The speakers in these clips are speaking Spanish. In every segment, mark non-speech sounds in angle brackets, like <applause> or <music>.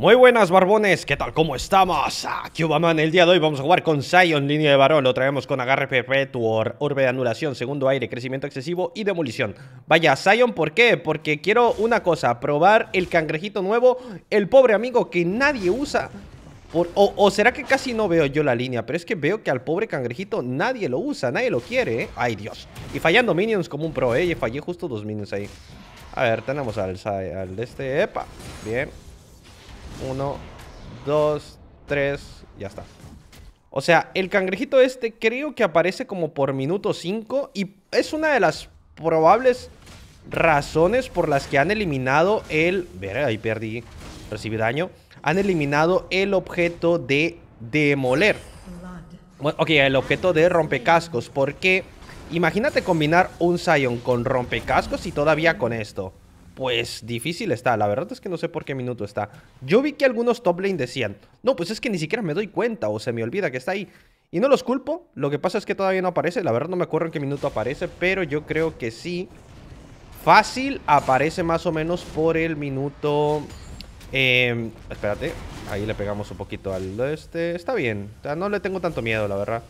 Muy buenas barbones, ¿qué tal? ¿Cómo estamos? Aquí ah, en el día de hoy vamos a jugar con Sion, línea de varón, lo traemos con agarre perpetuo, orbe de anulación, segundo aire, crecimiento excesivo y demolición Vaya, Sion, ¿por qué? Porque quiero una cosa, probar el cangrejito nuevo, el pobre amigo que nadie usa o, será que casi no veo yo la línea Pero es que veo que al pobre cangrejito nadie lo usa Nadie lo quiere, ¿eh? Ay, Dios Y fallando minions como un pro, ¿eh? Y fallé justo dos minions ahí A ver, tenemos al, al de este Epa, bien uno, dos, tres, ya está. O sea, el cangrejito este creo que aparece como por minuto 5 y es una de las probables razones por las que han eliminado el... Ver, ahí perdí, recibí daño. Han eliminado el objeto de demoler. ok, el objeto de rompecascos, porque imagínate combinar un Scion con rompecascos y todavía con esto pues difícil está. La verdad es que no sé por qué minuto está. Yo vi que algunos top lane decían, no, pues es que ni siquiera me doy cuenta o se me olvida que está ahí. Y no los culpo, lo que pasa es que todavía no aparece. La verdad no me acuerdo en qué minuto aparece, pero yo creo que sí. Fácil aparece más o menos por el minuto... Em, espérate, ahí le pegamos un poquito al este. Está bien, o no le tengo tanto miedo, la verdad.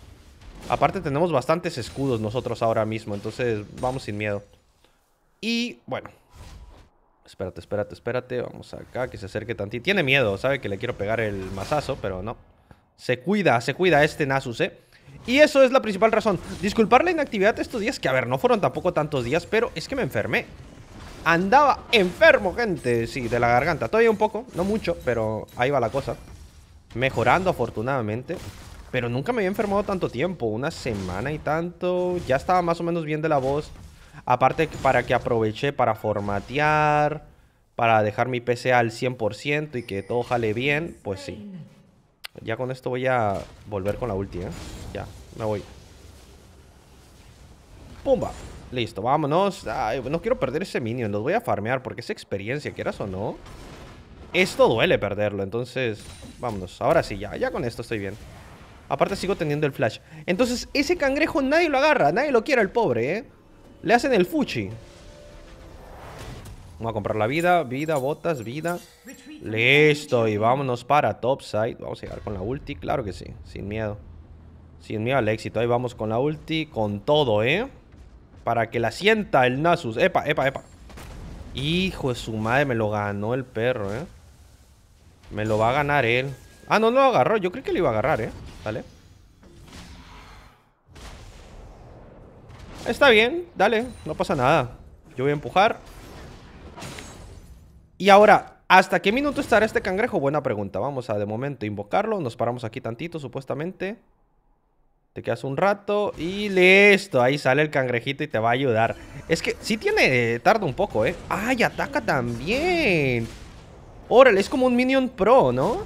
Aparte tenemos bastantes escudos nosotros ahora mismo, entonces vamos sin miedo. Y bueno, Espérate, espérate, espérate. Vamos acá, que se acerque y Tiene miedo, sabe que le quiero pegar el mazazo, pero no. Se cuida, se cuida este Nasus, ¿eh? Y eso es la principal razón. Disculpar la inactividad de estos días, que a ver, no fueron tampoco tantos días, pero es que me enfermé. Andaba enfermo, gente. Sí, de la garganta. Todavía un poco, no mucho, pero ahí va la cosa. Mejorando, afortunadamente. Pero nunca me había enfermado tanto tiempo. Una semana y tanto. Ya estaba más o menos bien de la voz. Aparte para que aproveché para formatear, para dejar mi PC al 100% y que todo jale bien, pues sí. Ya con esto voy a volver con la ulti, ¿eh? Ya, me voy. ¡Pumba! Listo, vámonos. no quiero perder ese minion, los voy a farmear porque es experiencia, quieras o no. Esto duele perderlo, entonces vámonos. Ahora sí, ya, ya con esto estoy bien. Aparte sigo teniendo el flash. Entonces, ese cangrejo nadie lo agarra, nadie lo quiere el pobre, ¿eh? Le hacen el fuchi. Vamos a comprar la vida, vida, botas, vida. Listo, y vámonos para topside. Vamos a llegar con la ulti, claro que sí, sin miedo. Sin miedo al éxito. Ahí vamos con la ulti, con todo, ¿eh? Para que la sienta el Nasus. Epa, epa, epa. Hijo de su madre, me lo ganó el perro, ¿eh? Me lo va a ganar él. Ah, no, no lo agarró. Yo creo que lo iba a agarrar, ¿eh? Vale. Está bien, dale, no pasa nada. Yo voy a empujar. Y ahora, ¿hasta qué minuto estará este cangrejo? Buena pregunta. Vamos a de momento invocarlo. Nos paramos aquí tantito, supuestamente. Te quedas un rato y listo. Ahí sale el cangrejito y te va a ayudar. Es que sí tiene... Eh, Tarda un poco, ¿eh? ¡Ay, ataca también! Órale, es como un Minion Pro, ¿no?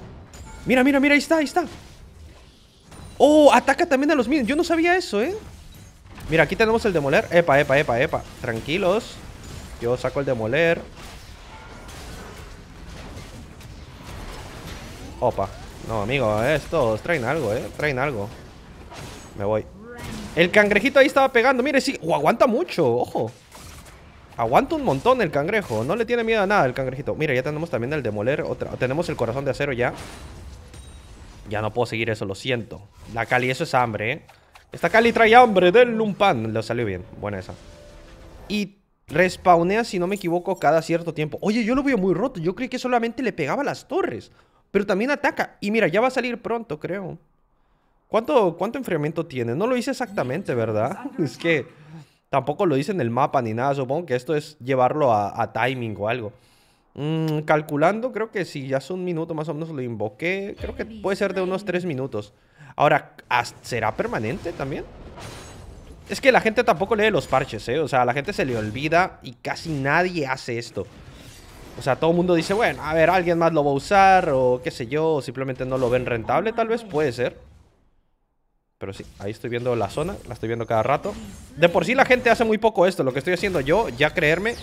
Mira, mira, mira, ahí está, ahí está. ¡Oh, ataca también a los Minions! Yo no sabía eso, ¿eh? Mira, aquí tenemos el demoler. Epa, epa, epa, epa. Tranquilos. Yo saco el demoler. Opa. No, amigo, estos traen algo, eh. Traen algo. Me voy. El cangrejito ahí estaba pegando. Mire, sí. aguanta mucho. Ojo. Aguanta un montón el cangrejo. No le tiene miedo a nada el cangrejito. Mira, ya tenemos también el demoler. Otra... Tenemos el corazón de acero ya. Ya no puedo seguir eso, lo siento. La Cali, eso es hambre, ¿eh? Esta Cali trae hambre, del Lumpan. salió bien, buena esa. Y respawnea, si no me equivoco, cada cierto tiempo. Oye, yo lo veo muy roto. Yo creí que solamente le pegaba las torres. Pero también ataca. Y mira, ya va a salir pronto, creo. ¿Cuánto, cuánto enfriamiento tiene? No lo hice exactamente, ¿verdad? <laughs> Es que tampoco lo hice en el mapa ni nada. Supongo que esto es llevarlo a timing o algo. Mm, calculando, creo que si ya hace un minuto más o menos lo invoqué, creo que puede ser de unos tres minutos. Ahora, ¿será permanente también? Es que la gente tampoco lee los parches, ¿eh? O sea, la gente se le olvida y casi nadie hace esto. O sea, todo el mundo dice, bueno, a ver, alguien más lo va a usar o qué sé yo, o simplemente no lo ven rentable, tal vez, puede ser. Pero sí, ahí estoy viendo la zona, la estoy viendo cada rato. De por sí la gente hace muy poco esto, lo que estoy haciendo yo, ya creerme,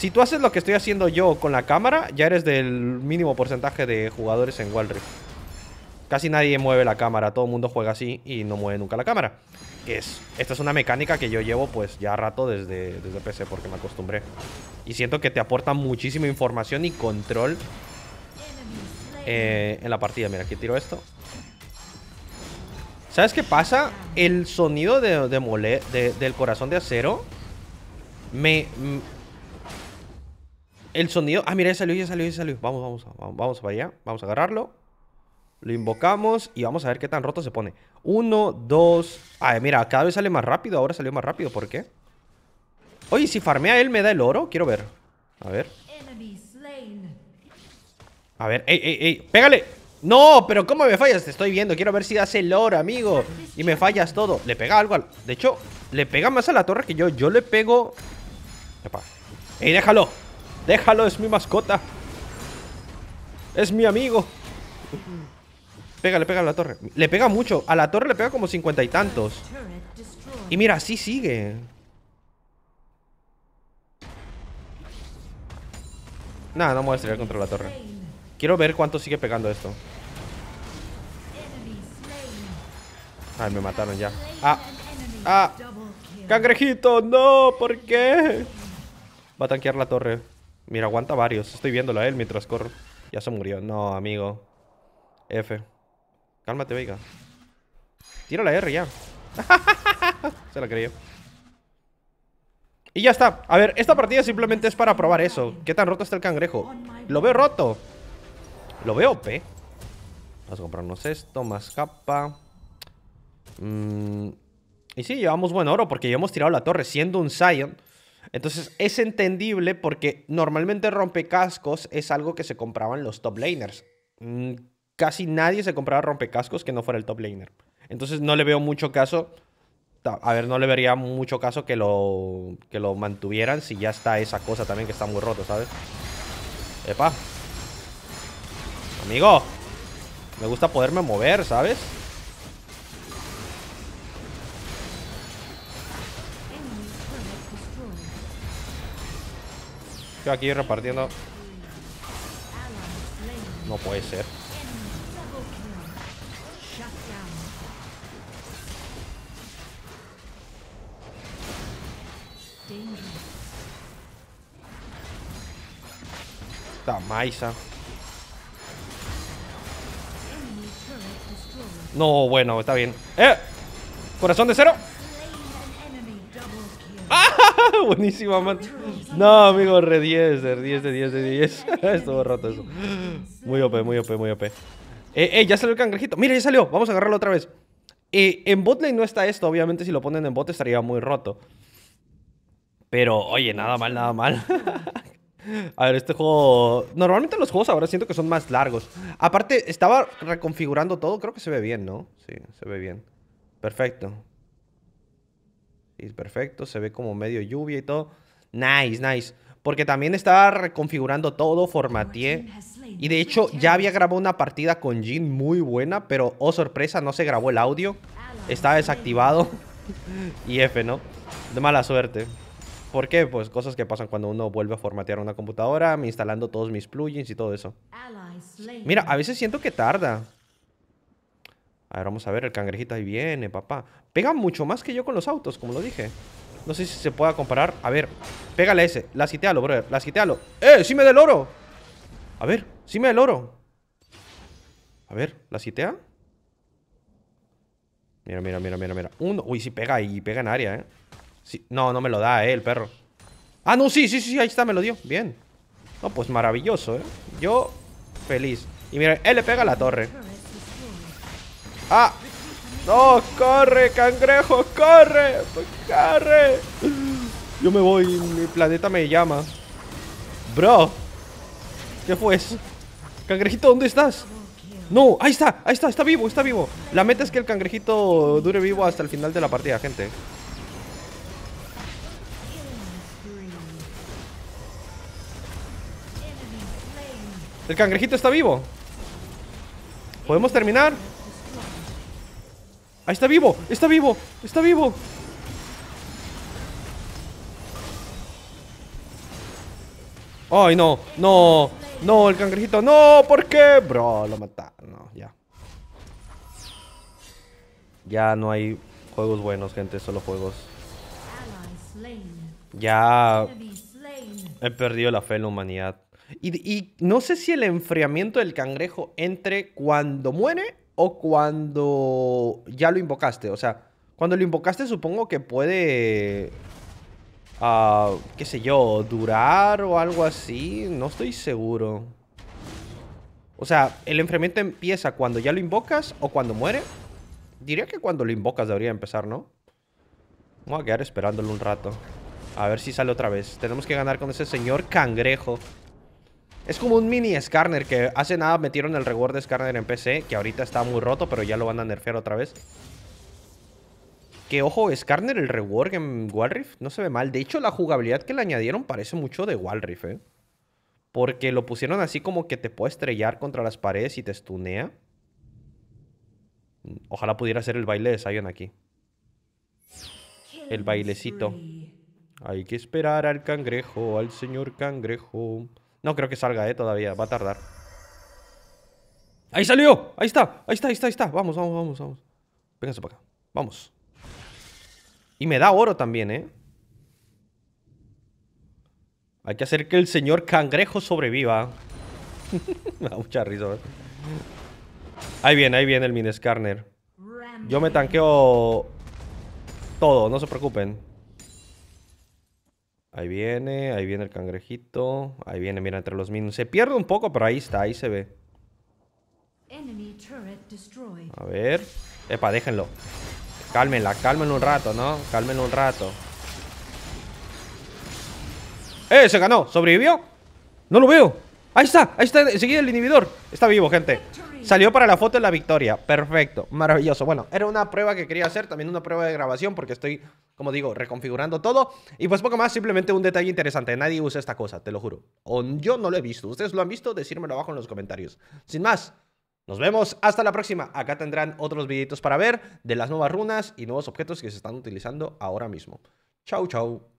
si tú haces lo que estoy haciendo yo con la cámara, ya eres del mínimo porcentaje de jugadores en Wild Rift. Casi nadie mueve la cámara, todo el mundo juega así y no mueve nunca la cámara. Que es, esta es una mecánica que yo llevo pues ya rato desde, PC porque me acostumbré. Y siento que te aporta muchísima información y control eh, en la partida. Mira, aquí tiro esto. ¿Sabes qué pasa? El sonido de, del corazón de acero me, el sonido. Ah, mira, ya salió, ya salió, ya salió. Vamos, vamos, vamos, vamos para allá. Vamos a agarrarlo. Lo invocamos y vamos a ver qué tan roto se pone. Uno, dos. Ah, mira, cada vez sale más rápido. Ahora salió más rápido. ¿Por qué? Oye, si farmea él, me da el oro. Quiero ver. A ver. A ver, ey, ey, ey. ¡Pégale! No, pero ¿cómo me fallas? Te estoy viendo. Quiero ver si das el oro, amigo. Y me fallas todo. Le pega algo De hecho, le pega más a la torre que yo. Yo le pego... ¡Ey, déjalo! Déjalo, es mi mascota. Es mi amigo. Pégale, pega a la torre. Le pega mucho. A la torre le pega como cincuenta y tantos. Y mira, así sigue. Nada, no me voy a estrellar contra la torre. Quiero ver cuánto sigue pegando esto. Ay, me mataron ya. ¡Ah! ¡Ah! ¡Cangrejito! ¡No! ¿Por qué? Va a tanquear la torre. Mira, aguanta varios. Estoy viéndolo a él mientras corro. Ya se murió. No, amigo. F. Cálmate, Veiga. Tira la R ya. <laughs> se la creyó. Y ya está. A ver, esta partida simplemente es para probar eso. ¿Qué tan roto está el cangrejo? Lo veo roto. Lo veo P. Vamos a comprarnos esto, más capa. Mm. Y sí, llevamos buen oro porque ya hemos tirado la torre siendo un Saiyan. Entonces es entendible porque normalmente rompecascos es algo que se compraban los top laners. Mm, casi nadie se compraba rompecascos que no fuera el top laner. Entonces no le veo mucho caso. A ver, no le vería mucho caso que lo, que lo mantuvieran si ya está esa cosa también que está muy roto, ¿sabes? Epa. Amigo. Me gusta poderme mover, ¿sabes? aquí repartiendo... No puede ser. Esta maisa. No, bueno, está bien. ¡Eh! Corazón de cero. <laughs> Buenísima, man. No, amigo, re 10, 10, de 10, de 10. <laughs> Estuvo roto eso. Muy OP, muy OP, muy OP. Eh, eh, ya salió el cangrejito. Mira, ya salió. Vamos a agarrarlo otra vez. Eh, en botlane no está esto. Obviamente, si lo ponen en bot estaría muy roto. Pero, oye, nada mal, nada mal. <laughs> A ver, este juego... Normalmente los juegos ahora siento que son más largos. Aparte, estaba reconfigurando todo. Creo que se ve bien, ¿no? Sí, se ve bien. Perfecto perfecto, se ve como medio lluvia y todo. Nice, nice. Porque también estaba reconfigurando todo, formateé. Y de hecho ya había grabado una partida con Jin muy buena, pero oh sorpresa, no se grabó el audio. Estaba desactivado. <laughs> y F, ¿no? De mala suerte. ¿Por qué? Pues cosas que pasan cuando uno vuelve a formatear una computadora, instalando todos mis plugins y todo eso. Mira, a veces siento que tarda. A ver, vamos a ver, el cangrejito ahí viene, papá. Pega mucho más que yo con los autos, como lo dije. No sé si se pueda comparar. A ver, pégale ese. La citealo, brother. La citealo. ¡Eh! ¡Sí me el oro! A ver, sí me el oro. A ver, ¿la citea? Mira, mira, mira, mira, mira. Uno. Uy, sí pega y pega en área, eh. No, no me lo da, eh, el perro. Ah, no, sí, sí, sí, ahí está, me lo dio. Bien. No, pues maravilloso, eh. Yo feliz. Y mira, él le pega a la torre. ¡Ah! ¡No! ¡Corre, cangrejo! ¡Corre! ¡Corre! Yo me voy, mi planeta me llama. Bro. ¿Qué fue eso? Cangrejito, ¿dónde estás? No, ahí está, ahí está, está vivo, está vivo. La meta es que el cangrejito dure vivo hasta el final de la partida, gente. El cangrejito está vivo. ¿Podemos terminar? ¡Ahí está vivo! ¡Está vivo! ¡Está vivo! ¡Ay, no! ¡No! ¡No, el cangrejito! ¡No! ¿Por qué? Bro, lo mataron. No, ya. Ya no hay juegos buenos, gente. Solo juegos. Ya... He perdido la fe en la humanidad. Y, y no sé si el enfriamiento del cangrejo entre cuando muere o cuando ya lo invocaste. O sea, cuando lo invocaste supongo que puede... Ah, qué sé yo, durar o algo así. No estoy seguro. O sea, el enfriamiento empieza cuando ya lo invocas o cuando muere. Diría que cuando lo invocas debería empezar, ¿no? Vamos a quedar esperándolo un rato. A ver si sale otra vez. Tenemos que ganar con ese señor cangrejo. Es como un mini Skarner que hace nada metieron el reward de Skarner en PC, que ahorita está muy roto, pero ya lo van a nerfear otra vez. Que ojo, Skarner el reward en Walriff no se ve mal. De hecho, la jugabilidad que le añadieron parece mucho de Walriff, ¿eh? Porque lo pusieron así como que te puede estrellar contra las paredes y te estunea. Ojalá pudiera hacer el baile de Sion aquí. El bailecito. Hay que esperar al cangrejo, al señor cangrejo. No creo que salga, eh, todavía, va a tardar ¡Ahí salió! ¡Ahí está! ¡Ahí está, ahí está, ahí está! Vamos, vamos, vamos, vamos Vénganse para acá, vamos Y me da oro también, eh Hay que hacer que el señor cangrejo sobreviva <laughs> Me da mucha risa, Ahí viene, ahí viene el minescarner. Yo me tanqueo todo, no se preocupen Ahí viene, ahí viene el cangrejito. Ahí viene, mira, entre los minions. Se pierde un poco, pero ahí está, ahí se ve. A ver. Epa, déjenlo. Cálmenla, cálmenlo un rato, ¿no? Cálmenlo un rato. ¡Eh! Se ganó. ¿Sobrevivió? No lo veo. Ahí está, ahí está. Seguí el inhibidor. Está vivo, gente. Salió para la foto de la victoria. Perfecto, maravilloso. Bueno, era una prueba que quería hacer, también una prueba de grabación, porque estoy, como digo, reconfigurando todo. Y pues poco más, simplemente un detalle interesante. Nadie usa esta cosa, te lo juro. O yo no lo he visto. ¿Ustedes lo han visto? Decírmelo abajo en los comentarios. Sin más, nos vemos hasta la próxima. Acá tendrán otros videitos para ver de las nuevas runas y nuevos objetos que se están utilizando ahora mismo. Chau, chau.